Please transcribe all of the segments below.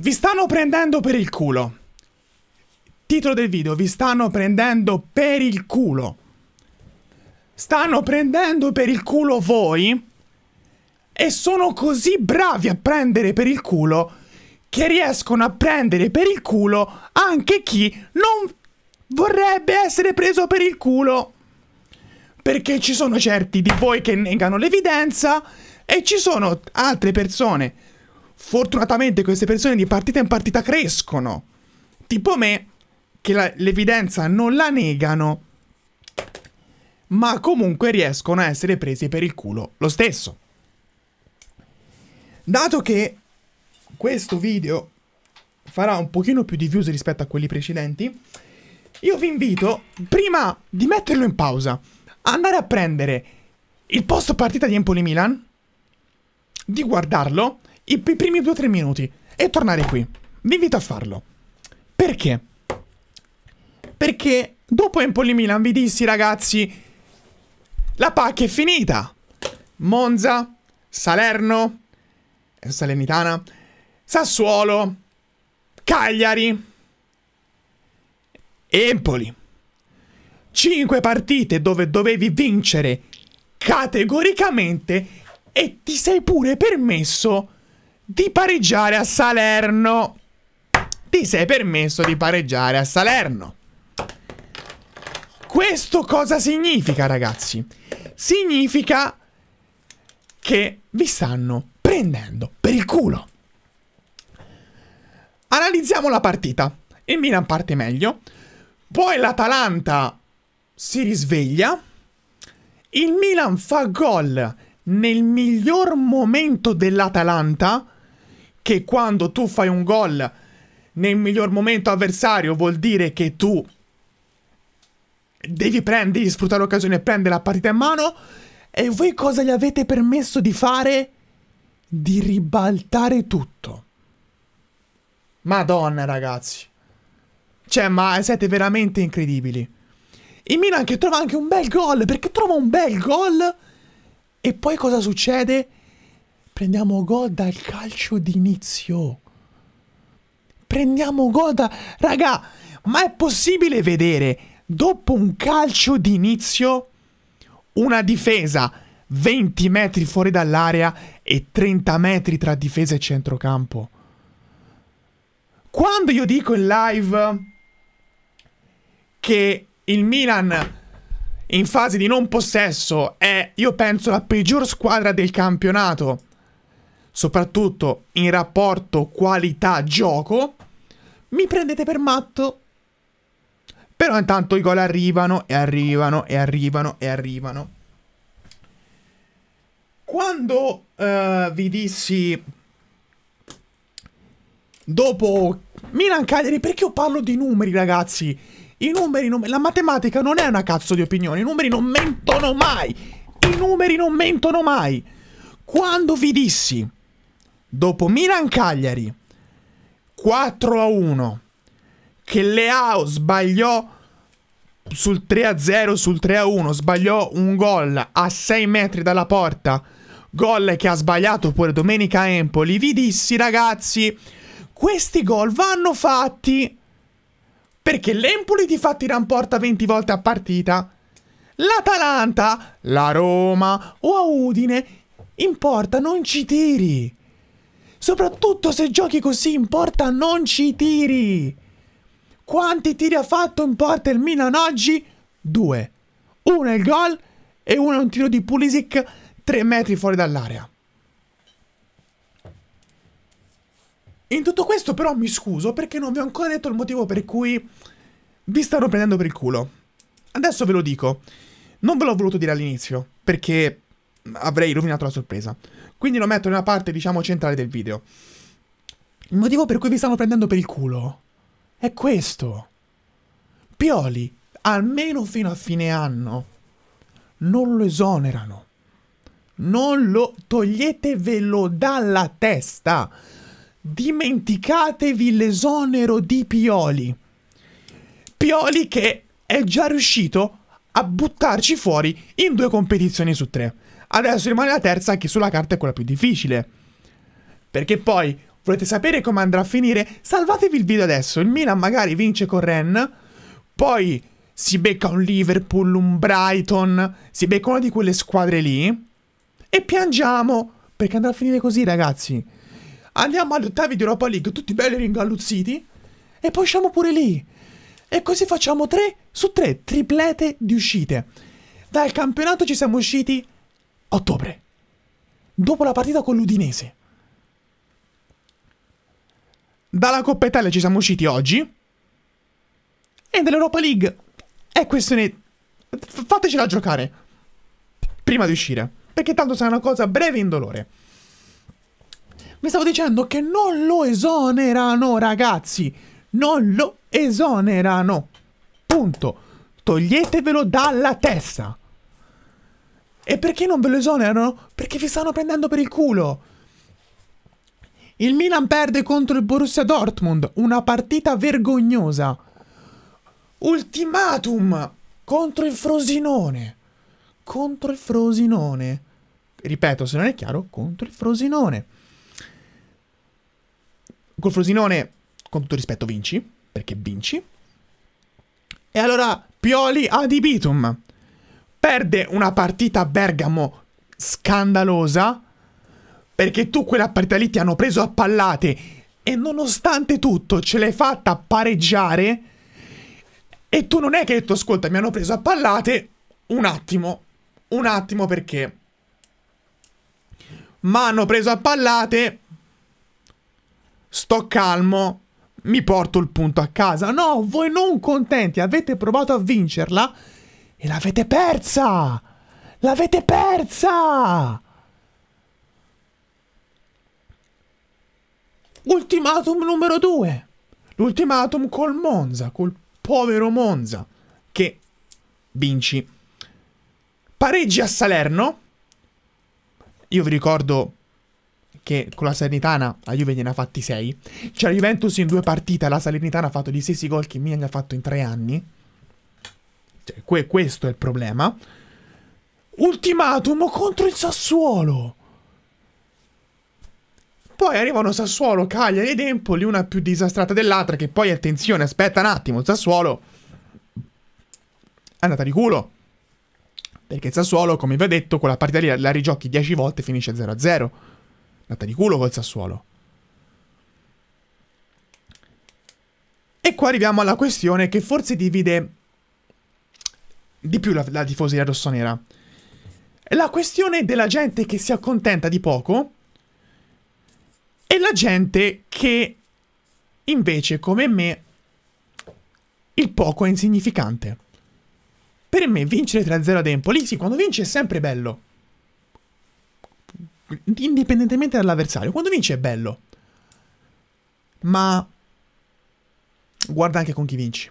Vi stanno prendendo per il culo. Titolo del video, vi stanno prendendo per il culo. Stanno prendendo per il culo voi e sono così bravi a prendere per il culo che riescono a prendere per il culo anche chi non vorrebbe essere preso per il culo. Perché ci sono certi di voi che negano l'evidenza e ci sono altre persone fortunatamente queste persone di partita in partita crescono. Tipo me, che l'evidenza non la negano, ma comunque riescono a essere presi per il culo lo stesso. Dato che questo video farà un pochino più di views rispetto a quelli precedenti, io vi invito, prima di metterlo in pausa, andare a prendere il post partita di Empoli Milan, di guardarlo, i, i primi 2-3 minuti e tornare qui. Vi invito a farlo. Perché? Perché dopo Empoli Milan vi dissi ragazzi la pacca è finita. Monza, Salerno, eh, Salernitana, Sassuolo, Cagliari, Empoli. Cinque partite dove dovevi vincere categoricamente e ti sei pure permesso di pareggiare a Salerno. Ti sei permesso di pareggiare a Salerno. Questo cosa significa, ragazzi? Significa che vi stanno prendendo per il culo. Analizziamo la partita. Il Milan parte meglio. Poi l'Atalanta si risveglia. Il Milan fa gol nel miglior momento dell'Atalanta che quando tu fai un gol nel miglior momento avversario vuol dire che tu devi prendere, devi sfruttare l'occasione e prendere la partita in mano. E voi cosa gli avete permesso di fare? Di ribaltare tutto. Madonna, ragazzi. Cioè, ma siete veramente incredibili. Il Milan che trova anche un bel gol, perché trova un bel gol. E poi cosa succede? Prendiamo goda dal calcio d'inizio. Prendiamo goda, da... Raga, ma è possibile vedere dopo un calcio d'inizio una difesa 20 metri fuori dall'area e 30 metri tra difesa e centrocampo? Quando io dico in live che il Milan in fase di non possesso è, io penso, la peggior squadra del campionato soprattutto in rapporto qualità-gioco, mi prendete per matto. Però intanto i gol arrivano e arrivano e arrivano e arrivano. Quando uh, vi dissi dopo Milan Cagliari, perché io parlo di numeri, ragazzi? I numeri non... la matematica non è una cazzo di opinione, i numeri non mentono mai. I numeri non mentono mai. Quando vi dissi dopo Milan Cagliari 4 a 1 che Leao sbagliò sul 3 a 0 sul 3 a 1 sbagliò un gol a 6 metri dalla porta gol che ha sbagliato pure domenica Empoli vi dissi ragazzi questi gol vanno fatti perché l'Empoli di fatti ramporta 20 volte a partita l'Atalanta la Roma o a Udine in porta non ci tiri Soprattutto se giochi così in porta non ci tiri. Quanti tiri ha fatto in porta il Milan oggi? Due. Uno è il gol e uno è un tiro di Pulisic tre metri fuori dall'area. In tutto questo però mi scuso perché non vi ho ancora detto il motivo per cui vi stanno prendendo per il culo. Adesso ve lo dico. Non ve l'ho voluto dire all'inizio perché avrei rovinato la sorpresa. Quindi lo metto nella parte, diciamo, centrale del video. Il motivo per cui vi stanno prendendo per il culo è questo. Pioli, almeno fino a fine anno, non lo esonerano. Non lo toglietevelo dalla testa. Dimenticatevi l'esonero di Pioli. Pioli che è già riuscito a buttarci fuori in due competizioni su tre. Adesso rimane la terza che sulla carta è quella più difficile. Perché poi, volete sapere come andrà a finire? Salvatevi il video adesso. Il Milan magari vince con Ren, poi si becca un Liverpool, un Brighton, si becca una di quelle squadre lì e piangiamo. Perché andrà a finire così, ragazzi. Andiamo agli ottavi di Europa League, tutti belli ringalluzziti, e poi usciamo pure lì. E così facciamo 3 su 3 triplete di uscite. Dal campionato ci siamo usciti ottobre, dopo la partita con l'Udinese. Dalla Coppa Italia ci siamo usciti oggi e dall'Europa League è questione... fatecela giocare prima di uscire, perché tanto sarà una cosa breve e indolore. Mi stavo dicendo che non lo esonerano, ragazzi. Non lo esonerano. Punto. Toglietevelo dalla testa. E perché non ve lo esonerano? Perché vi stanno prendendo per il culo. Il Milan perde contro il Borussia Dortmund, una partita vergognosa. Ultimatum contro il Frosinone. Contro il Frosinone. Ripeto, se non è chiaro, contro il Frosinone. Col Frosinone, con tutto rispetto, vinci, perché vinci. E allora, Pioli ad ibitum perde una partita a Bergamo scandalosa, perché tu quella partita lì ti hanno preso a pallate e nonostante tutto ce l'hai fatta pareggiare e tu non è che hai detto ascolta mi hanno preso a pallate un attimo, un attimo perché ma hanno preso a pallate, sto calmo, mi porto il punto a casa. No, voi non contenti, avete provato a vincerla e l'avete persa! L'avete persa! Ultimatum numero 2. L'ultimatum col Monza, col povero Monza, che vinci. Pareggi a Salerno. Io vi ricordo che con la Salernitana la Juve ne ha fatti 6. C'è la Juventus in due partite, la Salernitana ha fatto gli stessi gol che Milan ha fatto in tre anni. Cioè, que- questo è il problema. Ultimatum contro il Sassuolo. Poi arrivano Sassuolo, Cagliari ed Empoli, una più disastrata dell'altra, che poi, attenzione, aspetta un attimo, il Sassuolo è andata di culo. Perché il Sassuolo, come vi ho detto, quella partita lì la, la rigiochi 10 volte e finisce 0-0. È andata di culo col Sassuolo. E qua arriviamo alla questione che forse divide di più la, la tifoseria rossonera. La questione della gente che si accontenta di poco e la gente che invece, come me, il poco è insignificante. Per me vincere 3-0 ad Empoli, sì, quando vince è sempre bello. Indipendentemente dall'avversario, quando vince è bello. Ma guarda anche con chi vinci.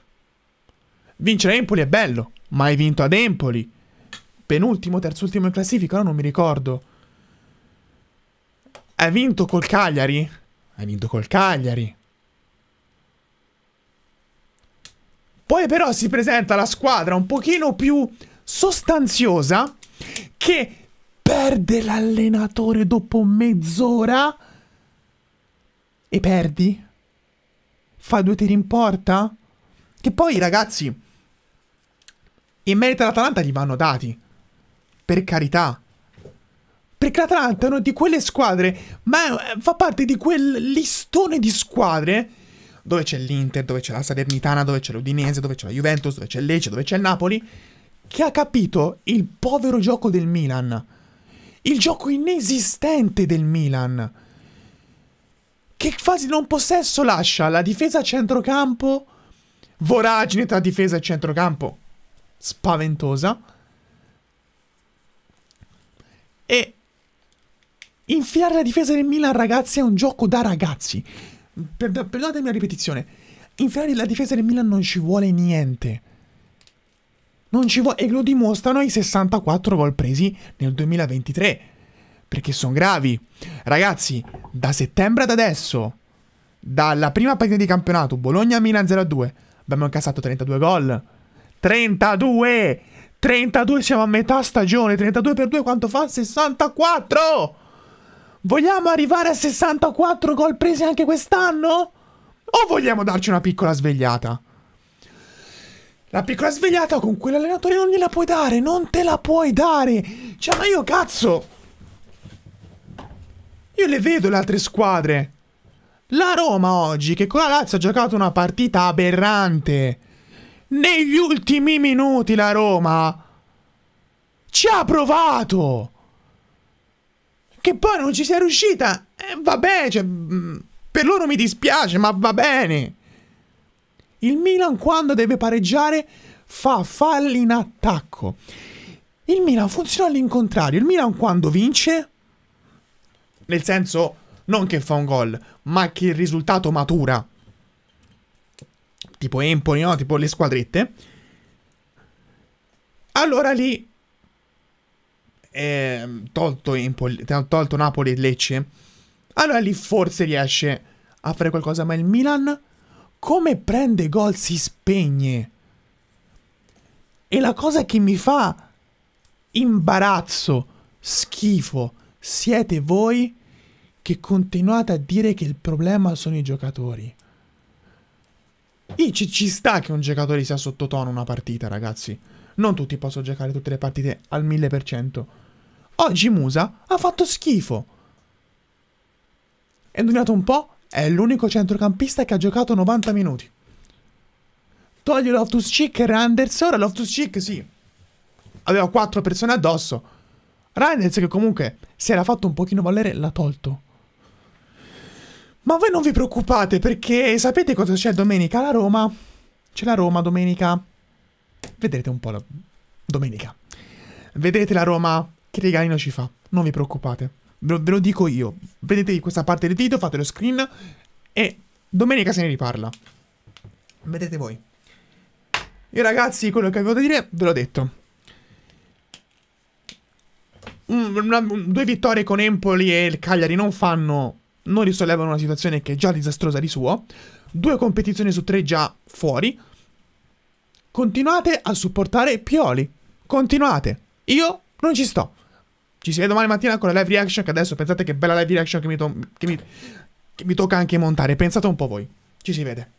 Vincere Empoli è bello ma hai vinto ad Empoli. Penultimo, terzultimo in classifica, no, non mi ricordo. Hai vinto col Cagliari? Hai vinto col Cagliari. Poi però si presenta la squadra un pochino più sostanziosa che perde l'allenatore dopo mezz'ora e perdi. Fa due tiri in porta. Che poi ragazzi in merito all'Atalanta gli vanno dati. Per carità. Perché l'Atalanta è una di quelle squadre, ma eh, fa parte di quel listone di squadre dove c'è l'Inter, dove c'è la Salernitana, dove c'è l'Udinese, dove c'è la Juventus, dove c'è Lecce, dove c'è il Napoli, che ha capito il povero gioco del Milan. Il gioco inesistente del Milan. Che quasi non possesso lascia la difesa a centrocampo, voragine tra difesa e centrocampo spaventosa. E infilare la difesa del Milan, ragazzi, è un gioco da ragazzi. Per, perdonatemi la ripetizione. Infilare la difesa del Milan non ci vuole niente. Non ci vuole, e lo dimostrano i 64 gol presi nel 2023. Perché sono gravi. Ragazzi, da settembre ad adesso, dalla prima partita di campionato, Bologna-Milan 0-2, abbiamo incassato 32 gol. 32! 32 siamo a metà stagione, 32 per 2 quanto fa? 64! Vogliamo arrivare a 64 gol presi anche quest'anno? O vogliamo darci una piccola svegliata? La piccola svegliata con quell'allenatore non gliela puoi dare, non te la puoi dare! Cioè, ma io cazzo! Io le vedo le altre squadre. La Roma oggi, che con la Lazio ha giocato una partita aberrante negli ultimi minuti la Roma ci ha provato. Che poi non ci sia riuscita. Eh, vabbè, cioè, mm, per loro mi dispiace, ma va bene. Il Milan quando deve pareggiare fa falli in attacco. Il Milan funziona all'incontrario. Il Milan quando vince, nel senso non che fa un gol, ma che il risultato matura tipo Empoli, no? Tipo le squadrette. Allora lì, eh, tolto, Empoli, tolto Napoli e Lecce, allora lì forse riesce a fare qualcosa, ma il Milan come prende gol si spegne. E la cosa che mi fa imbarazzo, schifo, siete voi che continuate a dire che il problema sono i giocatori ci, ci sta che un giocatore sia sottotono una partita, ragazzi. Non tutti possono giocare tutte le partite al 1000%. Oggi Musa ha fatto schifo. E indovinato un po', è l'unico centrocampista che ha giocato 90 minuti. Togli Loftus Cheek e Randers. Ora Loftus Cheek, sì. Aveva 4 persone addosso. Randers, che comunque si era fatto un pochino valere, l'ha tolto. Ma voi non vi preoccupate perché sapete cosa c'è domenica? La Roma. C'è la Roma domenica. Vedrete un po' la... Domenica. Vedrete la Roma che regalino ci fa. Non vi preoccupate. Ve lo, ve lo dico io. Vedete questa parte del video, fate lo screen e domenica se ne riparla. Vedete voi. Io ragazzi, quello che avevo da dire ve l'ho detto. Mm, un, una, due vittorie con Empoli e il Cagliari non fanno non risollevano una situazione che è già disastrosa di suo, due competizioni su tre già fuori, continuate a supportare Pioli, continuate, io non ci sto. Ci si vede domani mattina con la live reaction che adesso pensate che bella live reaction che mi, che mi, che mi tocca anche montare, pensate un po' voi, ci si vede.